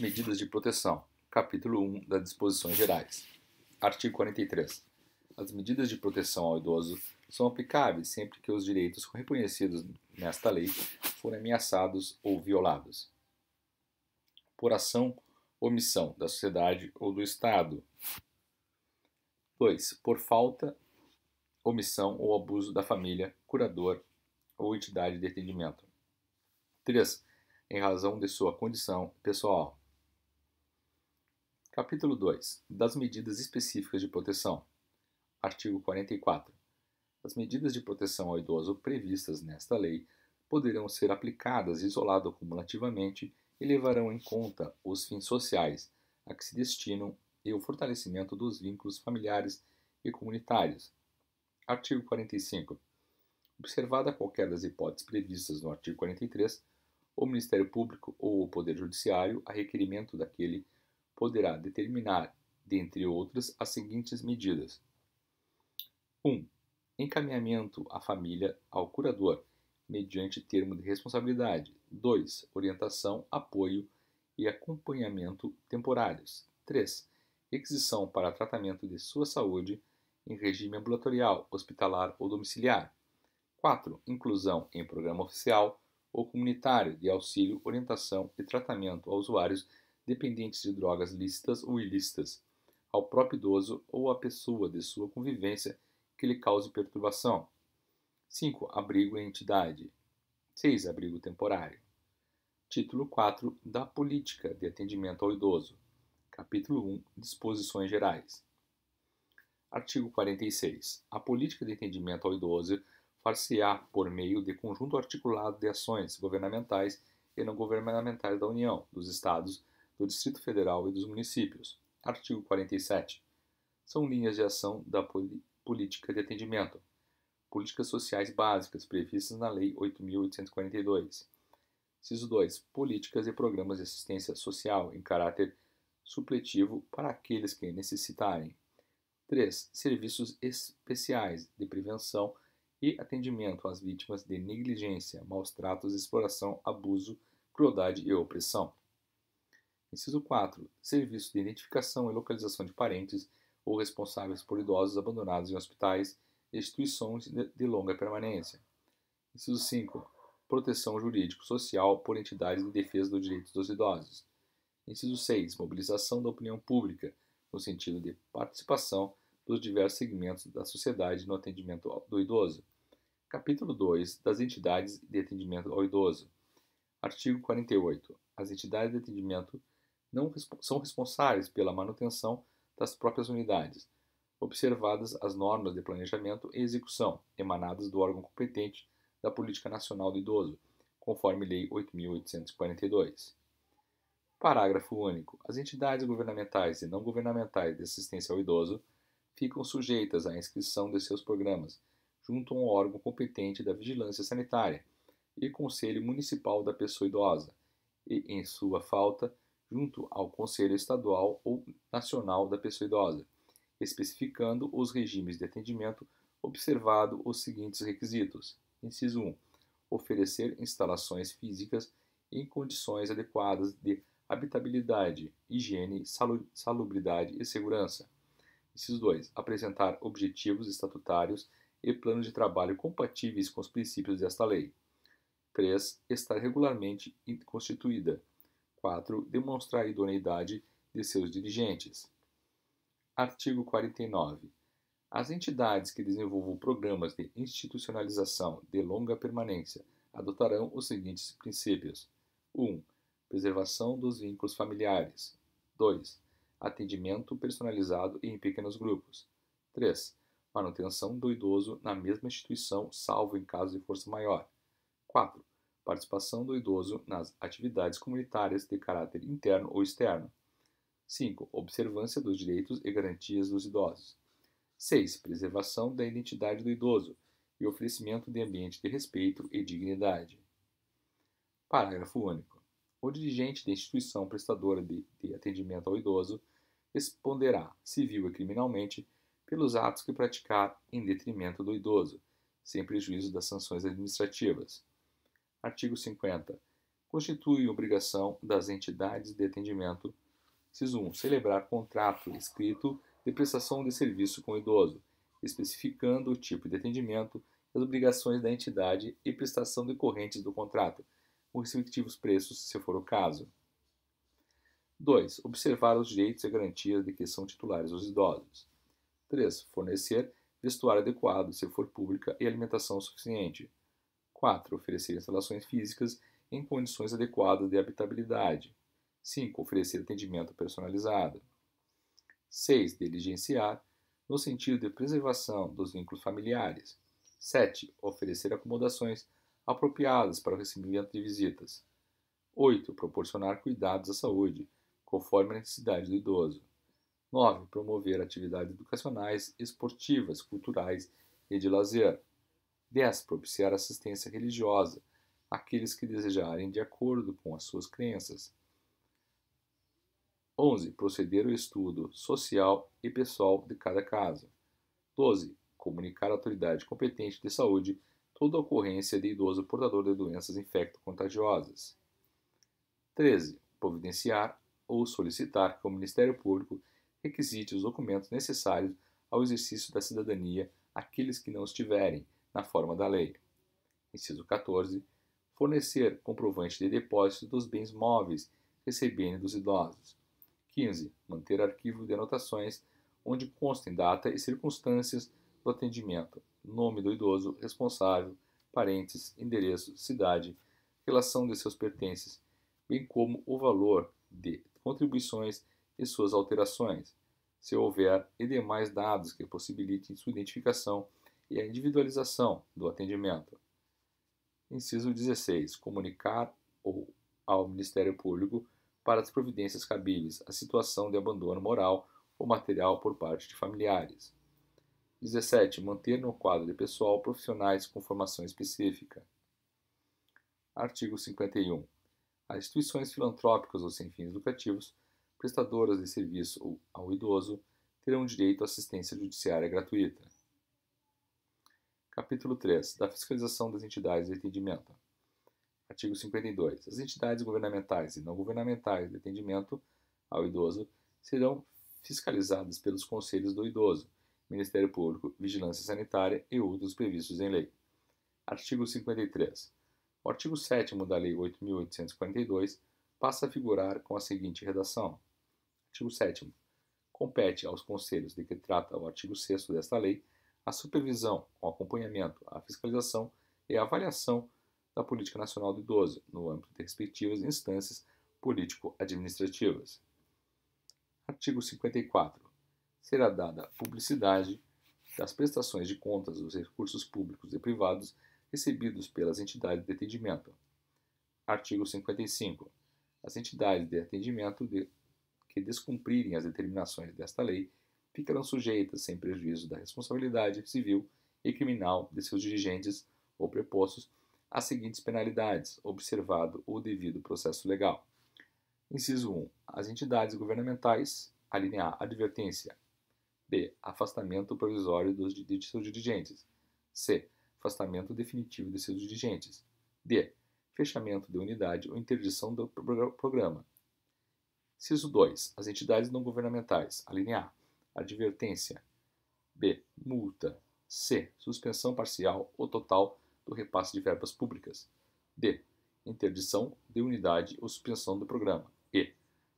Medidas de proteção. Capítulo 1 das disposições gerais. Artigo 43. As medidas de proteção ao idoso são aplicáveis sempre que os direitos reconhecidos nesta lei forem ameaçados ou violados por ação ou omissão da sociedade ou do Estado. 2. Por falta, omissão ou abuso da família, curador ou entidade de atendimento. 3. Em razão de sua condição pessoal. Capítulo 2 Das medidas específicas de proteção. Artigo 44. As medidas de proteção ao idoso previstas nesta lei poderão ser aplicadas isolado cumulativamente e levarão em conta os fins sociais a que se destinam e o fortalecimento dos vínculos familiares e comunitários. Artigo 45. Observada qualquer das hipóteses previstas no artigo 43, o Ministério Público ou o Poder Judiciário, a requerimento daquele poderá determinar, dentre outras, as seguintes medidas: 1. Um, encaminhamento à família ao curador, mediante termo de responsabilidade. 2. Orientação, apoio e acompanhamento temporários. 3. Requisição para tratamento de sua saúde em regime ambulatorial, hospitalar ou domiciliar. 4. Inclusão em programa oficial ou comunitário de auxílio, orientação e tratamento a usuários dependentes de drogas lícitas ou ilícitas, ao próprio idoso ou à pessoa de sua convivência que lhe cause perturbação. 5. Abrigo e entidade. 6. Abrigo temporário. Título 4 da Política de Atendimento ao Idoso. Capítulo 1 Disposições Gerais. Artigo 46. A política de atendimento ao idoso far-se-á por meio de conjunto articulado de ações governamentais e não governamentais da União, dos Estados, do Distrito Federal e dos municípios. Artigo 47. São linhas de ação da política de atendimento. Políticas sociais básicas previstas na Lei 8.842. Ciso 2. Políticas e programas de assistência social em caráter supletivo para aqueles que necessitarem. 3. Serviços especiais de prevenção e atendimento às vítimas de negligência, maus tratos, exploração, abuso, crueldade e opressão. Inciso 4. Serviço de identificação e localização de parentes ou responsáveis por idosos abandonados em hospitais e instituições de longa permanência. Inciso 5. Proteção jurídico-social por entidades de defesa dos direitos dos idosos. Inciso 6. Mobilização da opinião pública, no sentido de participação dos diversos segmentos da sociedade no atendimento do idoso. Capítulo 2. Das entidades de atendimento ao idoso. Artigo 48. As entidades de atendimento não são responsáveis pela manutenção das próprias unidades, observadas as normas de planejamento e execução emanadas do órgão competente da Política Nacional do Idoso, conforme Lei 8.842. Parágrafo único. As entidades governamentais e não governamentais de assistência ao idoso ficam sujeitas à inscrição de seus programas junto a um órgão competente da vigilância sanitária e Conselho Municipal da Pessoa Idosa, e, em sua falta, junto ao Conselho Estadual ou Nacional da Pessoa Idosa, especificando os regimes de atendimento, observado os seguintes requisitos: inciso 1, oferecer instalações físicas em condições adequadas de habitabilidade, higiene, salubridade e segurança. Inciso 2. Apresentar objetivos estatutários e planos de trabalho compatíveis com os princípios desta lei. 3. Estar regularmente constituída, 4. Demonstrar idoneidade de seus dirigentes. Artigo 49. As entidades que desenvolvam programas de institucionalização de longa permanência adotarão os seguintes princípios: 1. Um, preservação dos vínculos familiares. 2. Atendimento personalizado e em pequenos grupos. 3. Manutenção do idoso na mesma instituição, salvo em caso de força maior. 4 participação do idoso nas atividades comunitárias de caráter interno ou externo. 5. Observância dos direitos e garantias dos idosos. 6. Preservação da identidade do idoso e oferecimento de ambiente de respeito e dignidade. Parágrafo único. O dirigente da instituição prestadora de, de atendimento ao idoso responderá, civil e criminalmente, pelos atos que praticar em detrimento do idoso, sem prejuízo das sanções administrativas. Artigo 50. Constitui obrigação das entidades de atendimento, CISO 1, celebrar contrato escrito de prestação de serviço com o idoso, especificando o tipo de atendimento, as obrigações da entidade e prestação decorrentes do contrato, com respectivos preços, se for o caso. 2. Observar os direitos e garantias de que são titulares os idosos. 3. Fornecer vestuário adequado, se for pública, e alimentação suficiente. 4. Oferecer instalações físicas em condições adequadas de habitabilidade. 5. Oferecer atendimento personalizado. 6. Diligenciar no sentido de preservação dos vínculos familiares. 7. Oferecer acomodações apropriadas para o recebimento de visitas. 8. Proporcionar cuidados à saúde, conforme a necessidade do idoso. 9. Promover atividades educacionais, esportivas, culturais e de lazer. 10. Propiciar assistência religiosa àqueles que desejarem de acordo com as suas crenças. 11. Proceder o estudo social e pessoal de cada caso. 12. Comunicar à autoridade competente de saúde toda ocorrência de idoso portador de doenças infecto-contagiosas. 13. Providenciar ou solicitar que o Ministério Público requisite os documentos necessários ao exercício da cidadania àqueles que não os tiverem, na forma da lei. Inciso 14. Fornecer comprovante de depósito dos bens móveis recebendo dos idosos. 15. Manter arquivo de anotações onde constem data e circunstâncias do atendimento, nome do idoso responsável, parentes, endereço, cidade, relação de seus pertences, bem como o valor de contribuições e suas alterações, se houver, e demais dados que possibilitem sua identificação e a individualização do atendimento. Inciso 16. Comunicar ou ao Ministério Público para as providências cabíveis a situação de abandono moral ou material por parte de familiares. 17. Manter no quadro de pessoal profissionais com formação específica. Artigo 51. As instituições filantrópicas ou sem fins lucrativos, prestadoras de serviço ao idoso, terão direito à assistência judiciária gratuita. Capítulo 3. Da fiscalização das entidades de atendimento. Artigo 52. As entidades governamentais e não governamentais de atendimento ao idoso serão fiscalizadas pelos conselhos do idoso, Ministério Público, Vigilância Sanitária e outros previstos em lei. Artigo 53. O artigo 7 da Lei 8.842 passa a figurar com a seguinte redação: Artigo 7. Compete aos conselhos de que trata o artigo 6 desta lei a supervisão, o acompanhamento, a fiscalização e a avaliação da Política Nacional do Idoso, no âmbito de respectivas instâncias político-administrativas. Artigo 54. Será dada publicidade das prestações de contas dos recursos públicos e privados recebidos pelas entidades de atendimento. Artigo 55. As entidades de atendimento de, que descumprirem as determinações desta lei ficarão sujeitas, sem prejuízo da responsabilidade civil e criminal de seus dirigentes ou prepostos, às seguintes penalidades, observado o devido processo legal. Inciso 1. As entidades governamentais, a linha A, advertência. B. Afastamento provisório dos, de seus dirigentes. C. Afastamento definitivo de seus dirigentes. D. Fechamento de unidade ou interdição do programa. Inciso 2. As entidades não governamentais, a linha A advertência. B. Multa. C. Suspensão parcial ou total do repasse de verbas públicas. D. Interdição de unidade ou suspensão do programa. E.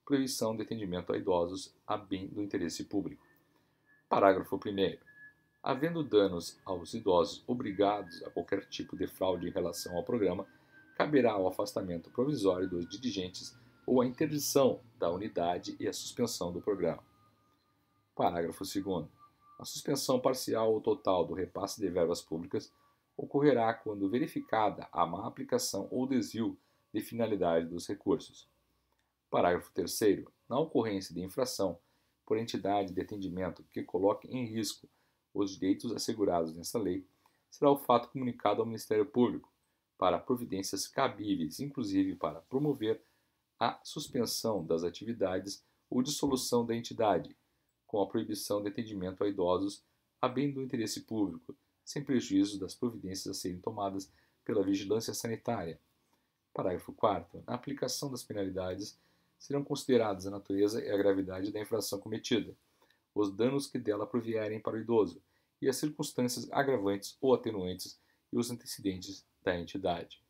Proibição de atendimento a idosos a bem do interesse público. Parágrafo 1. Havendo danos aos idosos obrigados a qualquer tipo de fraude em relação ao programa, caberá ao afastamento provisório dos dirigentes ou a interdição da unidade e a suspensão do programa. Parágrafo 2. A suspensão parcial ou total do repasse de verbas públicas ocorrerá quando verificada a má aplicação ou desvio de finalidade dos recursos. Parágrafo 3. Na ocorrência de infração por entidade de atendimento que coloque em risco os direitos assegurados nessa lei, será o fato comunicado ao Ministério Público para providências cabíveis, inclusive para promover a suspensão das atividades ou dissolução da entidade, com a proibição de atendimento a idosos a bem do interesse público, sem prejuízo das providências a serem tomadas pela vigilância sanitária. Parágrafo 4. Na aplicação das penalidades, serão consideradas a natureza e a gravidade da infração cometida, os danos que dela provierem para o idoso e as circunstâncias agravantes ou atenuantes e os antecedentes da entidade.